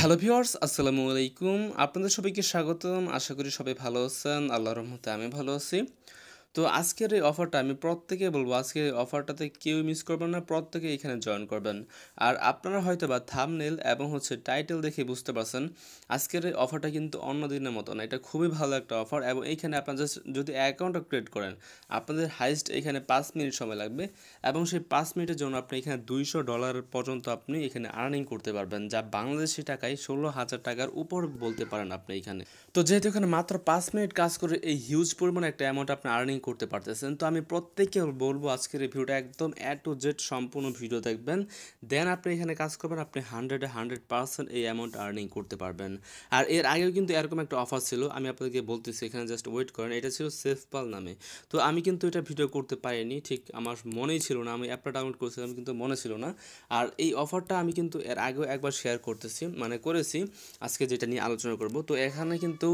Hello viewers আসসালামু আলাইকুম আপনাদের সবাইকে স্বাগতম আশা করি সবাই ভালো আছেন আল্লাহ রহমতে আমি ভালো আছি তো আজকের এই অফারটা আমি প্রত্যেকে বলবো আজকে অফারটাতে কেউ মিস করবেন না প্রত্যেকে এখানে জয়েন করবেন আর আপনারা হয়তো বা থামনেল এবং হচ্ছে টাইটেল দেখে বুঝতে পারছেন আজকের এই অফারটা কিন্তু অন্য দিনের মতো না এটা খুবই ভালো একটা অফার এবং এইখানে আপনার জাস্ট যদি অ্যাকাউন্টটা ক্রিয়েট করেন আপনাদের হাইস্ট এখানে পাঁচ মিনিট সময় লাগবে এবং সেই পাঁচ মিনিটের জন্য আপনি এখানে দুইশো ডলার পর্যন্ত আপনি এখানে আর্নিং করতে পারবেন যা বাংলাদেশি টাকায় ষোলো হাজার টাকার উপর বলতে পারেন আপনি এখানে তো যেহেতু এখানে মাত্র পাঁচ মিনিট কাজ করে এই হিউজ পরিমাণ একটা অ্যামাউন্ট আপনি আর্নিং করতে পারতেছেন তো আমি প্রত্যেককে বলবো আজকের ভিডিওটা একদম এ টু জেড সম্পূর্ণ ভিডিও দেখবেন দেন আপনি এখানে কাজ করবেন আপনি হান্ড্রেডে হান্ড্রেড পার্সেন্ট এই অ্যামাউন্ট আর্নিং করতে পারবেন আর এর আগেও কিন্তু এরকম একটা অফার ছিল আমি আপনাদেরকে বলতেছি এখানে জাস্ট ওয়েট করেন এটা ছিল সেফপাল নামে তো আমি কিন্তু এটা ভিডিও করতে পারিনি ঠিক আমার মনেই ছিল না আমি অ্যাপটা ডাউনলোড করেছিলাম কিন্তু মনে ছিল না আর এই অফারটা আমি কিন্তু এর আগেও একবার শেয়ার করতেছি মানে করেছি আজকে যেটা নিয়ে আলোচনা করব তো এখানে কিন্তু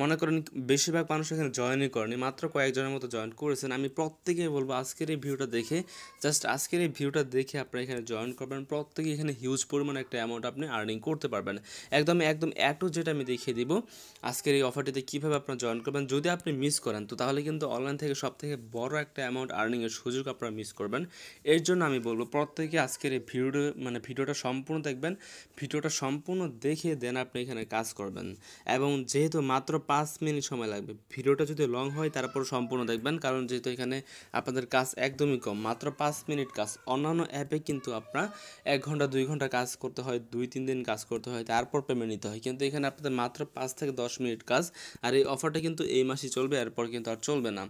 মনে করেন বেশিরভাগ মানুষ এখানে জয়েনই করেনি মাত্র কয়েকজনের মতো জয়েন করেছেন আমি প্রত্যেকেই বলবো আজকের এই ভিউটা দেখে জাস্ট আজকের এই ভিউটা দেখে আপনারা এখানে জয়েন করবেন প্রত্যেকে এখানে হিউজ পরিমাণ একটা অ্যামাউন্ট আপনি আর্নিং করতে পারবেন একদম একদম অ্যাটো যেটা আমি দেখিয়ে দিব আজকের এই অফারটিতে কীভাবে আপনারা জয়েন করবেন যদি আপনি মিস করেন তো তাহলে কিন্তু অনলাইন থেকে সব থেকে বড় একটা অ্যামাউন্ট আর্নিংয়ের সুযোগ আপনারা মিস করবেন এর জন্য আমি বলবো প্রত্যেকে আজকের এই ভিডিও মানে ভিডিওটা সম্পূর্ণ দেখবেন ভিডিওটা সম্পূর্ণ দেখে দেন আপনি এখানে কাজ করবেন এবং যেহেতু মাত্র পাঁচ মিনিট সময় লাগবে ভিডিওটা যদি লং হয় তারপর সম্পূর্ণ দেখবেন রাখবেন কারণ যেহেতু এখানে আপনাদের কাজ একদমই কম মাত্র পাঁচ মিনিট কাজ অন্যান্য অ্যাপে কিন্তু আপনার এক ঘন্টা দুই ঘন্টা কাজ করতে হয় দুই তিন দিন কাজ করতে হয় তারপর পেমেন্ট নিতে হয় কিন্তু এখানে আপনাদের মাত্র পাঁচ থেকে দশ মিনিট কাজ আর এই অফারটা কিন্তু এই মাসে চলবে এরপর কিন্তু আর চলবে না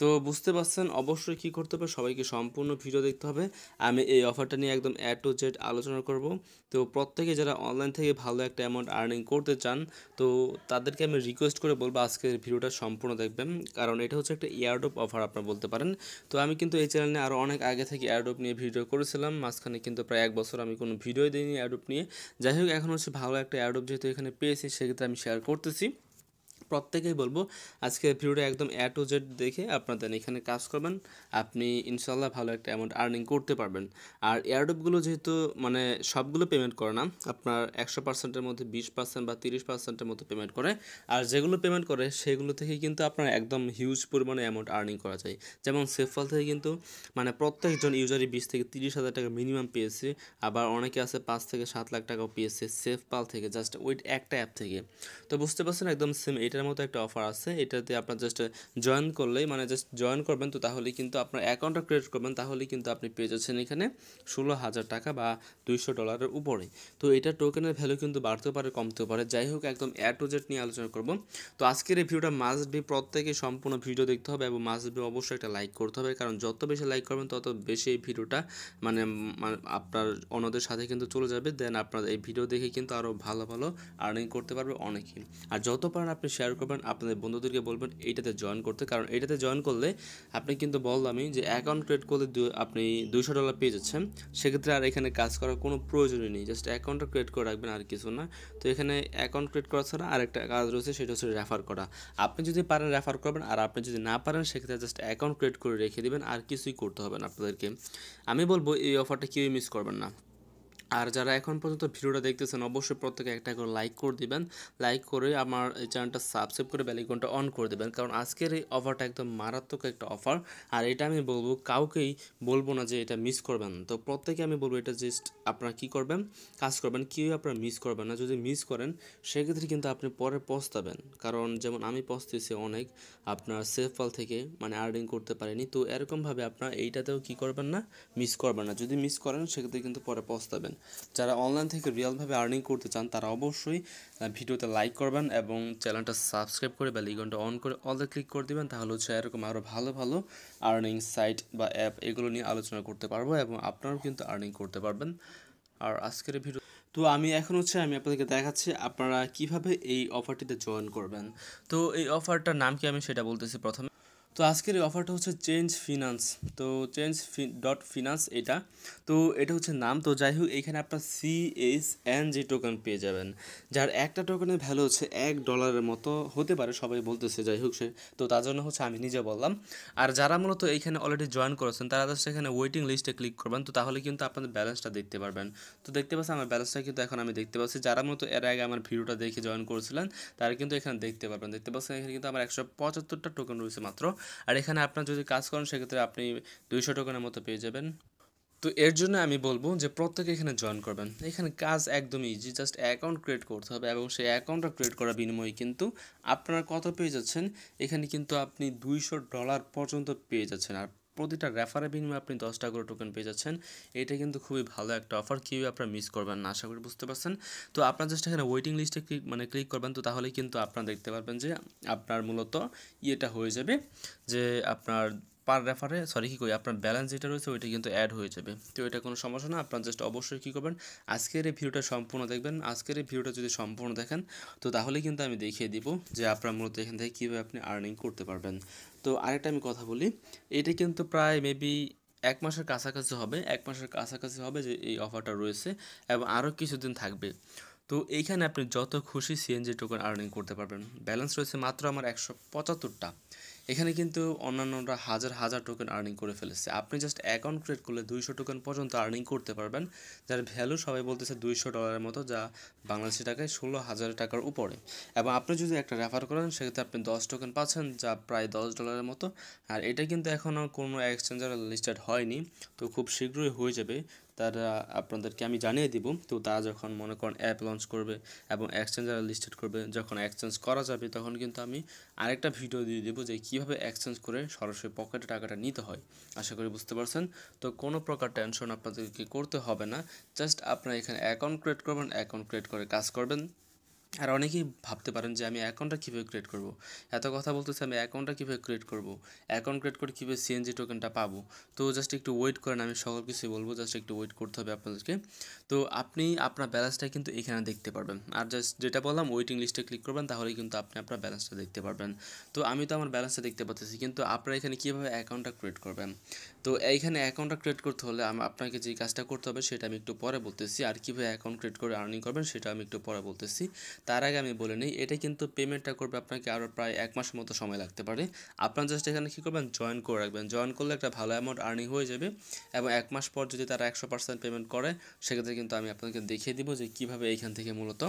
তো বুঝতে পারছেন অবশ্যই কি করতে হবে সবাইকে সম্পূর্ণ ভিডিও দেখতে হবে আমি এই অফারটা নিয়ে একদম অ্যাড টু জেড আলোচনা করব তো প্রত্যেকে যারা অনলাইন থেকে ভালো একটা অ্যামাউন্ট আর্নিং করতে চান তো তাদেরকে আমি রিকোয়েস্ট করে বলবো আজকের ভিডিওটা সম্পূর্ণ দেখবেন কারণ এটা হচ্ছে একটা এয়ারডোপ অফার আপনারা বলতে পারেন তো আমি কিন্তু এই চ্যানেলে আরও অনেক আগে থেকে এয়ারডোপ নিয়ে ভিডিও করেছিলাম মাঝখানে কিন্তু প্রায় এক বছর আমি কোনো ভিডিও দিইনি এয়ারডোপ নিয়ে যাই হোক এখন হচ্ছে ভালো একটা এয়ারডোপ যেহেতু এখানে পেয়েছি সেক্ষেত্রে আমি শেয়ার করতেছি প্রত্যেকেই বলবো আজকে ভিডিওটা একদম এ টু জেড দেখে আপনাদের এখানে কাজ করবেন আপনি ইনশাল্লাহ ভালো একটা অ্যামাউন্ট আর্নিং করতে পারবেন আর এয়ারডপগুলো যেহেতু মানে সবগুলো পেমেন্ট করে না আপনার একশো পার্সেন্টের মধ্যে বিশ পার্সেন্ট বা তিরিশ পার্সেন্টের মতো পেমেন্ট করে আর যেগুলো পেমেন্ট করে সেগুলো থেকে কিন্তু আপনার একদম হিউজ পরিমাণে অ্যামাউন্ট আর্নিং করা যায় যেমন সেফল থেকে কিন্তু মানে প্রত্যেকজন ইউজারই বিশ থেকে তিরিশ হাজার টাকা মিনিমাম পেয়েছে আবার অনেকে আছে পাঁচ থেকে সাত লাখ টাকাও পেয়েছে সেফ পাল থেকে জাস্ট ওই একটা অ্যাপ থেকে তো বুঝতে পারছেন একদম সেম এটা এর মতো একটা অফার আছে এটাতে আপনার জাস্ট জয়েন করলেই মানে জাস্ট জয়েন করবেন তো তাহলে কিন্তু আপনার অ্যাকাউন্টটা ক্রিয়েট করবেন তাহলে কিন্তু আপনি পেয়ে যাচ্ছেন এখানে ষোলো হাজার টাকা বা দুইশো ডলারের উপরে তো এটা টোকেনের ভ্যালু কিন্তু বাড়তেও পারে কমতেও পারে যাই হোক একদম অ্যাড টু জেড নিয়ে আলোচনা করব তো আজকের এই ভিডিওটা মাস্ট বি প্রত্যেকে সম্পূর্ণ ভিডিও দেখতে হবে এবং মাস্ট বি অবশ্যই একটা লাইক করতে হবে কারণ যত বেশি লাইক করবেন তত বেশি এই ভিডিওটা মানে, মানে আপনার অন্যদের সাথে কিন্তু চলে যাবে দেন আপনার এই ভিডিও দেখে কিন্তু আরও ভালো ভালো আর্নিং করতে পারবে অনেকেই আর যত পারেন আপনি শেয়ার শেয়ার করবেন আপনাদের বন্ধুদেরকে বলবেন এইটাতে জয়েন করতে কারণ এইটাতে জয়েন করলে আপনি কিন্তু বললামই যে অ্যাকাউন্ট ক্রিয়েট করলে আপনি দুশো ডলার পেয়ে যাচ্ছেন সেক্ষেত্রে আর এখানে কাজ করার কোনো প্রয়োজনই নেই জাস্ট অ্যাকাউন্টটা ক্রিয়েট করে রাখবেন আর কিছু না তো এখানে অ্যাকাউন্ট ক্রিয়েট করা ছাড়া আরেকটা কাজ রয়েছে সেটা হচ্ছে রেফার করা আপনি যদি পারেন রেফার করবেন আর আপনি যদি না পারেন সেক্ষেত্রে জাস্ট অ্যাকাউন্ট ক্রিয়েট করে রেখে দেবেন আর কিছুই করতে হবে না আপনাদেরকে আমি বলবো এই অফারটা কেউই মিস করবেন না আর যারা এখন পর্যন্ত ভিডিওটা দেখতেছেন অবশ্যই প্রত্যেকে একটা করে লাইক করে দিবেন লাইক করে আমার এই চ্যানেলটা সাবস্ক্রাইব করে বেলাইকনটা অন করে দেবেন কারণ আজকের এই অফারটা একদম মারাত্মক একটা অফার আর এটা আমি বলবো কাউকেই বলবো না যে এটা মিস করবেন তো প্রত্যেকে আমি বলবো এটা জাস্ট আপনারা কি করবেন কাজ করবেন কেউ আপনারা মিস করবেন না যদি মিস করেন সেক্ষেত্রে কিন্তু আপনি পরে পস্তাবেন কারণ যেমন আমি পস্তেছি অনেক আপনার সেফ ফল থেকে মানে আর্নিং করতে পারিনি তো এরকমভাবে আপনারা এইটাতেও কি করবেন না মিস করবেন না যদি মিস করেন সেক্ষেত্রে কিন্তু পরে পস্তাবেন যারা অনলাইন থেকে রিয়ালভাবে আর্নিং করতে চান তারা অবশ্যই ভিডিওতে লাইক করবেন এবং চ্যানেলটা সাবস্ক্রাইব করে বা লিগনটা অন করে অলদে ক্লিক করে দেবেন তাহলে হচ্ছে এরকম আরও ভালো ভালো আর্নিং সাইট বা অ্যাপ এগুলো নিয়ে আলোচনা করতে পারবো এবং আপনারাও কিন্তু আর্নিং করতে পারবেন আর আজকের ভিডিও তো আমি এখন হচ্ছে আমি আপনাদেরকে দেখাচ্ছি আপনারা কিভাবে এই অফারটিতে জয়েন করবেন তো এই অফারটার নাম কি আমি সেটা বলতেছি প্রথমে তো আজকের এই অফারটা হচ্ছে চেঞ্জ ফিনান্স তো চেঞ্জ ডট ফিনান্স এটা তো এটা হচ্ছে নাম তো যাই হোক এখানে আপনার সিএস এন জি টোকেন পেয়ে যাবেন যার একটা টোকেনের ভ্যালু হচ্ছে এক ডলারের মতো হতে পারে সবাই বলতেছে যাই হোক সে তো তার জন্য হচ্ছে আমি নিজে বললাম আর যারা মূলত এখানে অলরেডি জয়েন করেছেন তারা জাস্ট এখানে ওয়েটিং লিস্টে ক্লিক করবেন তো তাহলে কিন্তু আপনাদের ব্যালেন্সটা দেখতে পারবেন তো দেখতে পাচ্ছি আমার ব্যালেন্সটা কিন্তু এখন আমি দেখতে পাচ্ছি যারা মূলত এর আগে আমার ভিডিওটা দেখে জয়েন করেছিলেন তারা কিন্তু এখানে দেখতে পারবেন দেখতে পাচ্ছেন এখানে কিন্তু আমার একশো পঁচাত্তরটা টোকেন রয়েছে মাত্র আর এখানে আপনার যদি কাজ করেন সেক্ষেত্রে আপনি দুইশো টাকার মতো পেয়ে যাবেন তো এর জন্য আমি বলবো যে প্রত্যেকে এখানে জয়েন করবেন এখানে কাজ একদম ইজি জাস্ট অ্যাকাউন্ট ক্রিয়েট করতে হবে এবং সেই অ্যাকাউন্টটা ক্রিয়েট করার বিনিময়ে কিন্তু আপনারা কত পেয়ে যাচ্ছেন এখানে কিন্তু আপনি দুইশো ডলার পর্যন্ত পেয়ে যাচ্ছেন আর প্রতিটা রেফারের বিনিময়ে আপনি দশটা করে টোকেন পেয়ে যাচ্ছেন এটা কিন্তু খুবই ভালো একটা অফার কেউই আপনারা মিস করবেন না আশা করি বুঝতে পারছেন তো আপনার জাস্ট এখানে ওয়েটিং লিস্টে ক্লিক মানে ক্লিক করবেন তো তাহলে কিন্তু আপনারা দেখতে পারবেন যে আপনার মূলত ইয়েটা হয়ে যাবে যে আপনার পার রেফারে সরি কী করি আপনার ব্যালেন্স যেটা রয়েছে ওইটা কিন্তু অ্যাড হয়ে যাবে তো এটা কোনো সমস্যা না আপনার জাস্ট অবশ্যই কী করবেন আজকের এই ভিডিওটা সম্পূর্ণ দেখবেন আজকের এই ভিডিওটা যদি সম্পূর্ণ দেখেন তো তাহলে কিন্তু আমি দেখিয়ে দিব যে আপনার মূলত এখান থেকে কীভাবে আপনি আর্নিং করতে পারবেন তো আরেকটা আমি কথা বলি এটা কিন্তু প্রায় মেবি এক মাসের কাছাকাছি হবে এক মাসের কাছাকাছি হবে যে এই অফারটা রয়েছে এবং আরও কিছুদিন থাকবে তো এইখানে আপনি যত খুশি সিএনজি টোকেন আর্নিং করতে পারবেন ব্যালেন্স রয়েছে মাত্র আমার একশো পঁচাত্তরটা এখানে কিন্তু অন্যান্যরা হাজার হাজার টোকেন আর্নিং করে ফেলেছে আপনি জাস্ট অ্যাকাউন্ট ক্রিয়েট করলে দুইশো টোকেন পর্যন্ত আর্নিং করতে পারবেন যার ভ্যালু সবাই বলতেছে দুইশো ডলারের মতো যা বাংলাদেশি টাকায় ষোলো হাজার টাকার উপরে এবং আপনি যদি একটা রেফার করেন সেক্ষেত্রে আপনি দশ টোকেন পাচ্ছেন যা প্রায় দশ ডলারের মতো আর এটা কিন্তু এখনও কোনো এক্সচেঞ্জার লিস্টেড হয়নি তো খুব শীঘ্রই হয়ে যাবে তারা আপনাদেরকে আমি জানিয়ে দিব তো তারা যখন মনে করেন অ্যাপ লঞ্চ করবে এবং এক্সচেঞ্জ লিস্টেড করবে যখন এক্সচেঞ্জ করা যাবে তখন কিন্তু আমি আরেকটা ভিডিও দিয়ে দেবো যে কীভাবে এক্সচেঞ্জ করে সরাসরি পকেটে টাকাটা নিতে হয় আশা করি বুঝতে পারছেন তো কোনো প্রকার টেনশন আপনাদেরকে করতে হবে না জাস্ট আপনারা এখানে অ্যাকাউন্ট ক্রিয়েট করবেন অ্যাকাউন্ট ক্রিয়েট করে কাজ করবেন আর অনেকেই ভাবতে পারেন যে আমি অ্যাকাউন্টটা কীভাবে ক্রিয়েট করব এত কথা বলতেছে আমি অ্যাকাউন্টটা কীভাবে ক্রিয়েট করব অ্যাকাউন্ট ক্রিয়েট করে কীভাবে সিএনজি টোকেনটা পাবো তো জাস্ট একটু ওয়েট করেন আমি সকল কিছু বলবো জাস্ট একটু ওয়েট করতে হবে আপনাদেরকে তো আপনি আপনার ব্যালেন্সটা কিন্তু এখানে দেখতে পারবেন আর জাস্ট যেটা বললাম ওয়েটিং লিস্টে ক্লিক করবেন তাহলে কিন্তু আপনি আপনার ব্যালেন্সটা দেখতে পারবেন তো আমি তো আমার ব্যালেন্সটা দেখতে পাচ্ছি কিন্তু আপনারা এখানে কীভাবে অ্যাকাউন্টটা ক্রিয়েট করবেন তো এইখানে অ্যাকাউন্টটা ক্রিয়েট করতে হলে আপনাকে যে কাজটা করতে হবে সেটা আমি একটু পরে বলতেছি আর কীভাবে অ্যাকাউন্ট ক্রিয়েট করে আর্নিং করবেন সেটা আমি একটু পরে বলতেছি তার আগে আমি বলে নিই এটা কিন্তু পেমেন্টটা করবে আপনাকে আরও প্রায় এক মাসের মতো সময় লাগতে পারে আপনারা জাস্ট এখানে কী করবেন জয়েন করে রাখবেন জয়েন করলে একটা ভালো অ্যামাউন্ট আর্নিং হয়ে যাবে এবং এক মাস পর যদি তারা একশো পার্সেন্ট পেমেন্ট করে সেক্ষেত্রে কিন্তু আমি আপনাদেরকে দেখিয়ে দিব যে কীভাবে এইখান থেকে মূলত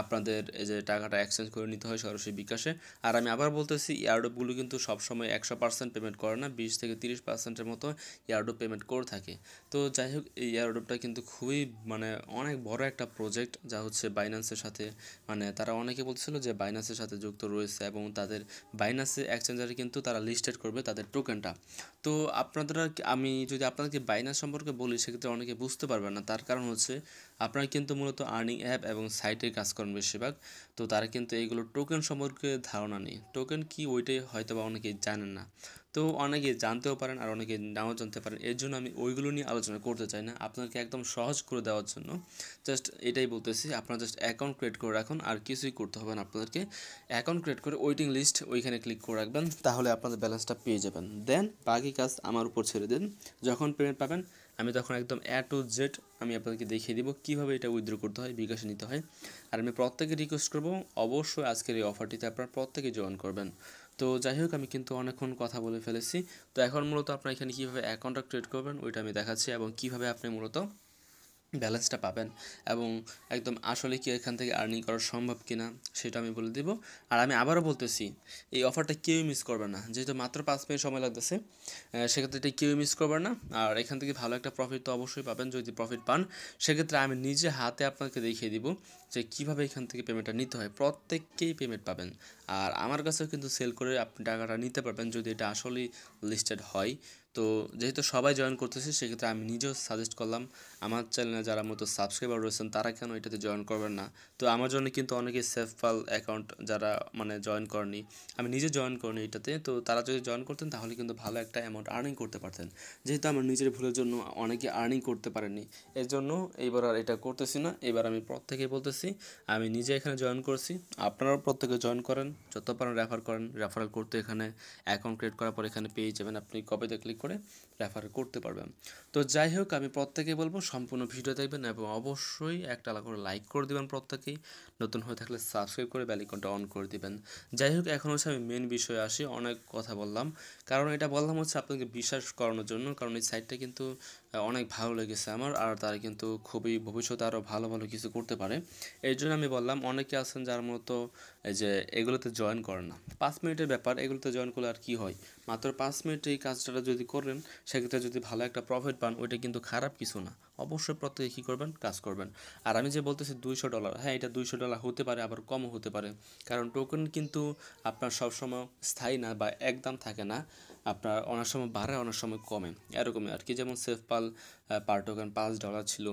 আপনাদের এই যে টাকাটা এক্সচেঞ্জ করে নিতে হয় সরাসরি বিকাশে আর আমি আবার বলতেছি ইয়ারডোপগুলো কিন্তু সবসময় একশো পার্সেন্ট পেমেন্ট করে না বিশ থেকে তিরিশ পার্সেন্টের মতো ইয়ারডোপ পেমেন্ট করে থাকে তো যাই হোক এই ইয়ারডোপটা কিন্তু খুবই মানে অনেক বড় একটা প্রজেক্ট যা হচ্ছে বাইন্যান্সের সাথে মানে তারা অনেকে বলছিল যে বাইনাসের সাথে যুক্ত রয়েছে এবং তাদের বাইনাসে এক্সচেঞ্জারে কিন্তু তারা লিস্টেড করবে তাদের টোকেনটা তো আপনারা আমি যদি আপনাদেরকে বাইনাস সম্পর্কে বলি সেক্ষেত্রে অনেকে বুঝতে পারবেন না তার কারণ হচ্ছে আপনারা কিন্তু মূলত আর্নিং অ্যাপ এবং সাইটের কাজ করেন বেশিরভাগ তো তারা কিন্তু এইগুলো টোকেন সম্পর্কে ধারণা নেই টোকেন কি ওইটাই হয়তো বা অনেকেই জানেন না তো অনেকে জানতেও পারেন আর অনেকে নাও জানতে পারেন এর জন্য আমি ওইগুলো নিয়ে আলোচনা করতে চাই না আপনাকে একদম সহজ করে দেওয়ার জন্য জাস্ট এটাই বলতেছি আপনারা জাস্ট অ্যাকাউন্ট ক্রিয়েট করে রাখুন আর কিছুই করতে হবে না আপনাদেরকে অ্যাকাউন্ট ক্রিয়েট করে ওয়েটিং লিস্ট ওইখানে ক্লিক করে রাখবেন তাহলে আপনাদের ব্যালেন্সটা পেয়ে যাবেন দেন বাকি কাজ আমার উপর ছেড়ে দিন যখন পেমেন্ট পাবেন আমি তখন একদম অ্যা টু জেড আমি আপনাদেরকে দেখিয়ে দিব কিভাবে এটা উইথড্র করতে হয় বিকাশে নিতে হয় আর আমি প্রত্যেকে রিকোয়েস্ট করব অবশ্যই আজকের এই অফারটিতে আপনারা প্রত্যেকে জয়েন করবেন তো যাই হোক আমি কিন্তু অনেকক্ষণ কথা বলে ফেলেছি তো এখন মূলত আপনার এখানে কীভাবে অ্যাকাউন্টটা ক্রিয়েট করবেন ওইটা আমি দেখাচ্ছি এবং কীভাবে আপনি মূলত ব্যালেন্সটা পাবেন এবং একদম আসলে কি এখান থেকে আর্নিং করা সম্ভব কিনা সেটা আমি বলে দেব আর আমি আবারও বলতেছি এই অফারটা কেউ মিস করবে না যেহেতু মাত্র পাঁচ মিনিট সময় লাগতেছে সেক্ষেত্রে এটা কেউ মিস করবে না আর এখান থেকে ভালো একটা প্রফিট তো অবশ্যই পাবেন যদি প্রফিট পান সেক্ষেত্রে আমি নিজে হাতে আপনাকে দেখিয়ে দিব যে কিভাবে এখান থেকে পেমেন্টটা নিতে হয় প্রত্যেককেই পেমেন্ট পাবেন আর আমার কাছেও কিন্তু সেল করে আপনি টাকাটা নিতে পারবেন যদি এটা আসলেই লিস্টেড হয় তো যেহেতু সবাই জয়েন করতেছে সেক্ষেত্রে আমি নিজেও সাজেস্ট করলাম আমার চ্যানেলে যারা মতো সাবস্ক্রাইবার রয়েছেন তারা কেন এটাতে জয়েন করবেন না তো আমার জন্য কিন্তু অনেকে সেফপাল অ্যাকাউন্ট যারা মানে জয়েন করেনি আমি নিজে জয়েন করিনি এটাতে তো তারা যদি জয়েন করতেন তাহলে কিন্তু ভালো একটা অ্যামাউন্ট আর্নিং করতে পারতেন যেহেতু আমার নিজের ভুলের জন্য অনেকে আর্নিং করতে পারেনি এর জন্য এইবার আর এটা করতেছি না এবার আমি প্রত্যেকেই বলতেছি আমি নিজে এখানে জয়েন করছি আপনারাও প্রত্যেকে জয়েন করেন যত পারেন রেফার করেন রেফারেল করতে এখানে অ্যাকাউন্ট ক্রিয়েট করার পর এখানে পেয়ে যাবেন আপনি কপিতে ক্লিক করে Gracias. রেফার করতে পারবেন তো যাই হোক আমি প্রত্যেকে বলবো সম্পূর্ণ ভিডিও দেখবেন এবং অবশ্যই একটা করে লাইক করে দেবেন প্রত্যেকেই নতুন হয়ে থাকলে সাবস্ক্রাইব করে বেলিকনটা অন করে দিবেন যাই হোক এখন হচ্ছে আমি মেন বিষয়ে আসি অনেক কথা বললাম কারণ এটা বললাম হচ্ছে আপনাকে বিশ্বাস করানোর জন্য কারণ এই সাইটটা কিন্তু অনেক ভালো লেগেছে আমার আর তারা কিন্তু খুবই ভবিষ্যতে আরও ভালো ভালো কিছু করতে পারে এই জন্য আমি বললাম অনেকে আছেন যার মতো যে এগুলোতে জয়েন করে না পাঁচ মিনিটের ব্যাপার এগুলোতে জয়েন করলে আর কি হয় মাত্র পাঁচ মিনিট এই কাজটা যদি করেন সেক্ষেত্রে যদি ভালো একটা প্রফিট পান ওইটা কিন্তু খারাপ কিছু না অবশ্যই প্রত্যেকে কী করবেন কাজ করবেন আর আমি যে বলতেছি দুইশো ডলার হ্যাঁ এটা দুইশো ডলার হতে পারে আবার কমও হতে পারে কারণ টোকেন কিন্তু আপনার সবসময় স্থায়ী না বা একদম থাকে না আপনার অনেক সময় বাড়ে অনেক সময় কমে এরকমই আর কি যেমন সেফ পাল পার টোকেন পাঁচ ডলার ছিল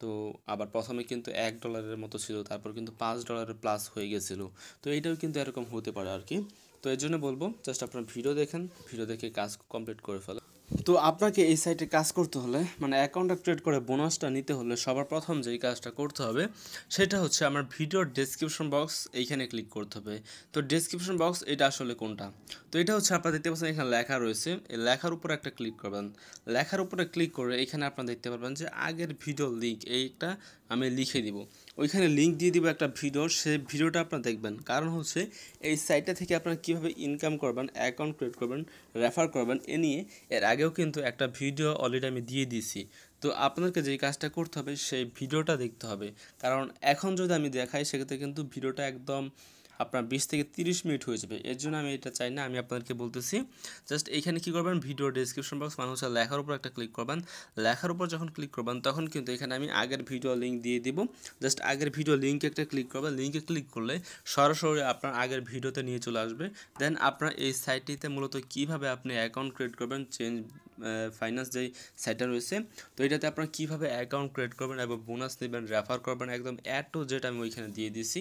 তো আবার প্রথমে কিন্তু এক ডলারের মতো ছিল তারপর কিন্তু পাঁচ ডলারের প্লাস হয়ে গেছিলো তো এইটাও কিন্তু এরকম হতে পারে আর কি তো এর জন্য বলবো জাস্ট আপনার ভিডিও দেখেন ভিডিও দেখে কাজ কমপ্লিট করে ফেলেন তো আপনাকে এই সাইটে কাজ করতে হলে মানে অ্যাকাউন্টটা ক্রিয়েট করে বোনাসটা নিতে হলে সবার প্রথম যেই কাজটা করতে হবে সেটা হচ্ছে আমার ভিডিওর ডেসক্রিপশন বক্স এইখানে ক্লিক করতে হবে তো ডেসক্রিপশন বক্স এটা আসলে কোনটা তো এটা হচ্ছে আপনারা দেখতে পাচ্ছেন এখানে লেখা রয়েছে এই লেখার উপরে একটা ক্লিক করবেন লেখার উপরে ক্লিক করে এখানে আপনারা দেখতে পারবেন যে আগের ভিডিও লিঙ্ক এইটা আমি লিখে দিব ওইখানে লিঙ্ক দিয়ে দিব একটা ভিডিও সেই ভিডিওটা আপনারা দেখবেন কারণ হচ্ছে এই সাইটটা থেকে আপনারা কীভাবে ইনকাম করবেন অ্যাকাউন্ট ক্রিয়েট করবেন রেফার করবেন এ নিয়ে এর আগেও কিন্তু একটা ভিডিও অলরেডি আমি দিয়ে দিয়েছি তো আপনাদেরকে যেই কাজটা করতে হবে সেই ভিডিওটা দেখতে হবে কারণ এখন যদি আমি দেখাই সেক্ষেত্রে কিন্তু ভিডিওটা একদম আপনার বিশ থেকে তিরিশ মিনিট হয়ে যাবে এর জন্য আমি এটা চাই না আমি আপনাদেরকে বলতেছি জাস্ট এখানে কি করবেন ভিডিও ডিসক্রিপশন বক্স মানে হচ্ছে লেখার উপর একটা ক্লিক করবেন লেখার উপর যখন ক্লিক করবেন তখন কিন্তু এখানে আমি আগের ভিডিও লিঙ্ক দিয়ে দিব জাস্ট আগের ভিডিও লিঙ্কে একটা ক্লিক করবেন লিঙ্কে ক্লিক করলে সরাসরি আপনার আগের ভিডিওতে নিয়ে চলে আসবে দেন আপনার এই সাইটটিতে মূলত কিভাবে আপনি অ্যাকাউন্ট ক্রিয়েট করবেন চেঞ্জ ফাইন্যান্স যেই সাইটটা রয়েছে তো এটাতে আপনারা কীভাবে অ্যাকাউন্ট ক্রিয়েট করবেন এবং বোনাস নেবেন রেফার করবেন একদম অ্যাড টু আমি ওইখানে দিয়ে দিয়েছি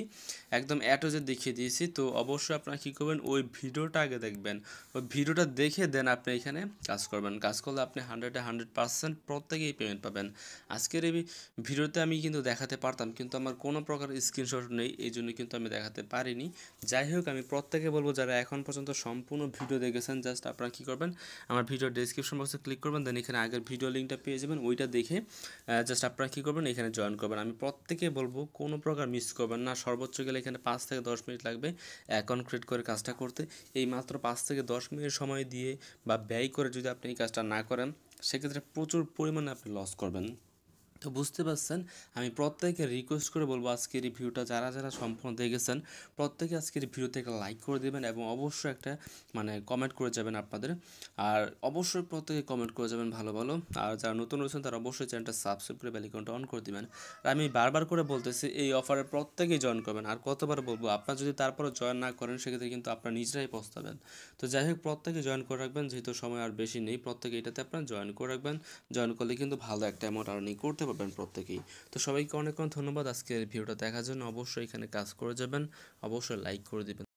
একদম অ্যাড টু দেখিয়ে দিয়েছি তো অবশ্যই আপনারা কী করবেন ওই ভিডিওটা আগে দেখবেন ওই ভিডিওটা দেখে দেন আপনি এখানে কাজ করবেন কাজ করলে আপনি হান্ড্রেডে হান্ড্রেড পার্সেন্ট প্রত্যেকেই পেমেন্ট পাবেন আজকের এই ভিডিওতে আমি কিন্তু দেখাতে পারতাম কিন্তু আমার কোনো প্রকার স্ক্রিনশট নেই এই জন্য কিন্তু আমি দেখাতে পারিনি যাই হোক আমি প্রত্যেকে বলবো যারা এখন পর্যন্ত সম্পূর্ণ ভিডিও দেখেছেন জাস্ট আপনারা কী করবেন আমার ভিডিও ডিসক্রিপশন বক্স বক্সে ক্লিক করবেন দেন এখানে আগের ভিডিও লিঙ্কটা পেয়ে যাবেন ওইটা দেখে জাস্ট আপনারা কী করবেন এখানে জয়েন করবেন আমি প্রত্যেকে বলবো কোনো প্রকার মিস করবেন না সর্বোচ্চ গেলে এখানে পাঁচ থেকে দশ মিনিট লাগবে অ্যাকাউন্ট ক্রিয়েট করে কাজটা করতে এই মাত্র পাঁচ থেকে দশ মিনিট সময় দিয়ে বা ব্যয় করে যদি আপনি এই কাজটা না করেন সেক্ষেত্রে প্রচুর পরিমাণে আপনি লস করবেন তো বুঝতে পারছেন আমি প্রত্যেকে রিকোয়েস্ট করে বলবো আজকের এই ভিডিওটা যারা যারা সম্পূর্ণ দেখেছেন প্রত্যেকে আজকের ভিডিওতে একটা লাইক করে দেবেন এবং অবশ্যই একটা মানে কমেন্ট করে যাবেন আপনাদের আর অবশ্যই প্রত্যেকে কমেন্ট করে যাবেন ভালো ভালো আর যারা নতুন রয়েছেন তারা অবশ্যই চ্যানেলটা সাবস্ক্রাইব করে বেলিকনটা অন করে দেবেন আর আমি বারবার করে বলতেছি এই অফারে প্রত্যেকেই জয়েন করবেন আর কতবার বলবো আপনারা যদি তারপরে জয়েন না করেন সেক্ষেত্রে কিন্তু আপনারা নিজেরাই পস্তাবেন তো যাই হোক প্রত্যেকে জয়েন করে রাখবেন যেহেতু সময় আর বেশি নেই প্রত্যেকে এটাতে আপনারা জয়েন করে রাখবেন জয়েন করলে কিন্তু ভালো একটা অ্যামাউন্ট আর্নিং করতে পাবেন প্রত্যেকেই তো সবাইকে অনেক অনেক ধন্যবাদ আজকের ভিডিওটা দেখার জন্য অবশ্যই এখানে কাজ করে যাবেন অবশ্যই লাইক করে দেবেন